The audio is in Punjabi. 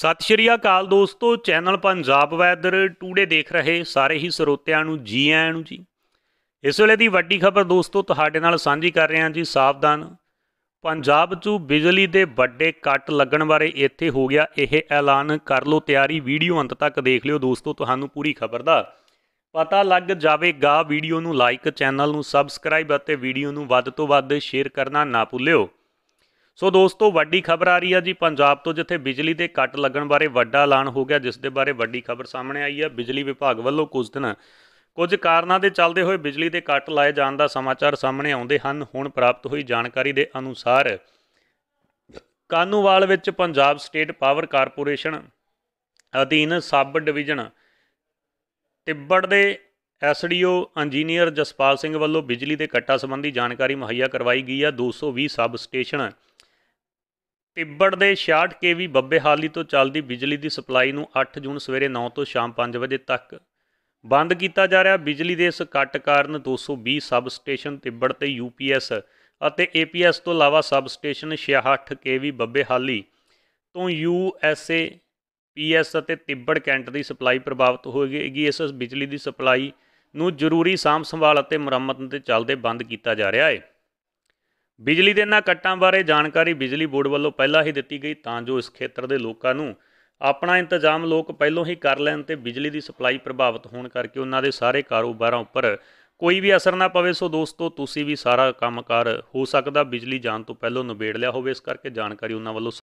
ਸਤਿ ਸ਼੍ਰੀ ਅਕਾਲ ਦੋਸਤੋ ਚੈਨਲ ਪੰਜਾਬ ਵੈਦਰ ਟੂਡੇ ਦੇਖ ਰਹੇ ਸਾਰੇ ਹੀ ਸਰੋਤਿਆਂ ਨੂੰ ਜੀ ਆਇਆਂ ਨੂੰ ਜੀ ਇਸ ਵੇਲੇ ਦੀ ਵੱਡੀ ਖਬਰ ਦੋਸਤੋ ਤੁਹਾਡੇ ਨਾਲ ਸਾਂਝੀ ਕਰ ਰਹੇ ਹਾਂ ਜੀ ਸਾਵਧਾਨ ਪੰਜਾਬ 'ਚ ਬਿਜਲੀ ਦੇ ਵੱਡੇ ਕੱਟ ਲੱਗਣ ਬਾਰੇ ਇੱਥੇ ਹੋ ਗਿਆ ਇਹ ਐਲਾਨ ਕਰ ਲਓ ਤਿਆਰੀ ਵੀਡੀਓ ਅੰਤ ਤੱਕ ਦੇਖ ਲਿਓ ਦੋਸਤੋ ਤੁਹਾਨੂੰ ਪੂਰੀ ਖਬਰ ਦਾ ਪਤਾ ਲੱਗ ਜਾਵੇਗਾ ਵੀਡੀਓ ਨੂੰ ਲਾਈਕ ਚੈਨਲ ਨੂੰ ਸਬਸਕ੍ਰਾਈਬ ਅਤੇ ਵੀਡੀਓ ਨੂੰ ਵੱਧ ਤੋਂ ਵੱਧ ਸ਼ੇਅਰ ਕਰਨਾ ਨਾ ਭੁੱਲਿਓ ਸੋ ਦੋਸਤੋ ਵੱਡੀ ਖਬਰ ਆ ਰਹੀ ਹੈ ਜੀ ਪੰਜਾਬ ਤੋਂ ਜਿੱਥੇ ਬਿਜਲੀ ਦੇ ਕੱਟ ਲੱਗਣ ਬਾਰੇ ਵੱਡਾ ਐਲਾਨ ਹੋ ਗਿਆ ਜਿਸ ਦੇ ਬਾਰੇ ਵੱਡੀ ਖਬਰ ਸਾਹਮਣੇ ਆਈ ਹੈ ਬਿਜਲੀ ਵਿਭਾਗ ਵੱਲੋਂ ਕੁਝ ਦਿਨ ਕੁਝ ਕਾਰਨਾਂ ਦੇ ਚੱਲਦੇ ਹੋਏ ਬਿਜਲੀ ਦੇ ਕੱਟ ਲਾਏ ਜਾਣ ਦਾ ਸਮਾਚਾਰ ਸਾਹਮਣੇ ਆਉਂਦੇ ਹਨ ਹੁਣ ਪ੍ਰਾਪਤ ਹੋਈ ਜਾਣਕਾਰੀ ਦੇ ਅਨੁਸਾਰ ਕਾਨੂੰਵਾਲ ਵਿੱਚ ਪੰਜਾਬ ਸਟੇਟ ਪਾਵਰ ਕਾਰਪੋਰੇਸ਼ਨ ਅਧੀਨ ਸਬ ਡਿਵੀਜ਼ਨ ਤਿੱਬੜ ਦੇ ਐਸਡੀਓ ਇੰਜੀਨੀਅਰ ਜਸਪਾਲ ਸਿੰਘ ਵੱਲੋਂ ਬਿਜਲੀ ਦੇ ਕੱਟਾਂ ਸੰਬੰਧੀ ਜਾਣਕਾਰੀ ਮੁਹੱਈਆ ਕਰਵਾਈ ਗਈ ਹੈ 220 ਸਬ ਸਟੇਸ਼ਨ ਤਿੱਬੜ ਦੇ 66 ਕੇਵੀ ਬੱਬੇਹਾਲੀ ਤੋਂ ਚੱਲਦੀ ਬਿਜਲੀ ਦੀ ਸਪਲਾਈ ਨੂੰ 8 ਜੂਨ ਸਵੇਰੇ 9 ਤੋਂ ਸ਼ਾਮ 5 ਵਜੇ ਤੱਕ ਬੰਦ ਕੀਤਾ ਜਾ ਰਿਹਾ ਬਿਜਲੀ ਦੇ ਇਸ ਕੱਟ ਕਾਰਨ 220 ਸਬ ਸਟੇਸ਼ਨ ਤੇ ਯੂਪੀਐਸ ਅਤੇ ਏਪੀਐਸ ਤੋਂ ਇਲਾਵਾ ਸਬ ਸਟੇਸ਼ਨ 66 ਕੇਵੀ ਬੱਬੇਹਾਲੀ ਤੋਂ ਯੂਐਸਏ ਪੀਐਸ ਅਤੇ ਤਿੱਬੜ ਕੈਂਟ ਦੀ ਸਪਲਾਈ ਪ੍ਰਭਾਵਿਤ ਹੋਏਗੀ ਇਸ ਬਿਜਲੀ ਦੀ ਸਪਲਾਈ ਨੂੰ ਜ਼ਰੂਰੀ ਸਾਮ ਸੰਭਾਲ ਅਤੇ ਮੁਰੰਮਤ ਦੇ ਚੱਲਦੇ ਬੰਦ ਕੀਤਾ ਜਾ ਰਿਹਾ ਹੈ ਬਿਜਲੀ ਦੇ ਇਹਨਾਂ ਕੱਟਾਂ ਬਾਰੇ ਜਾਣਕਾਰੀ ਬਿਜਲੀ ਬੋਰਡ ਵੱਲੋਂ ਪਹਿਲਾਂ ਹੀ ਦਿੱਤੀ ਗਈ ਤਾਂ ਜੋ ਇਸ ਖੇਤਰ ਦੇ ਲੋਕਾਂ ਨੂੰ ਆਪਣਾ ਇੰਤਜ਼ਾਮ ਲੋਕ ਪਹਿਲਾਂ ਹੀ ਕਰ ਲੈਣ ਤੇ ਬਿਜਲੀ ਦੀ ਸਪਲਾਈ ਪ੍ਰਭਾਵਿਤ ਹੋਣ ਕਰਕੇ ਉਹਨਾਂ ਦੇ ਸਾਰੇ ਕਾਰੋਬਾਰਾਂ ਉੱਪਰ ਕੋਈ ਵੀ ਅਸਰ ਨਾ ਪਵੇ ਸੋ ਦੋਸਤੋ ਤੁਸੀਂ ਵੀ ਸਾਰਾ ਕੰਮਕਾਰ ਹੋ ਸਕਦਾ ਬਿਜਲੀ ਜਾਣ ਤੋਂ ਪਹਿਲਾਂ ਨਿਬੇੜ ਲਿਆ ਹੋਵੇ ਇਸ ਕਰਕੇ ਜਾਣਕਾਰੀ ਉਹਨਾਂ ਵੱਲੋਂ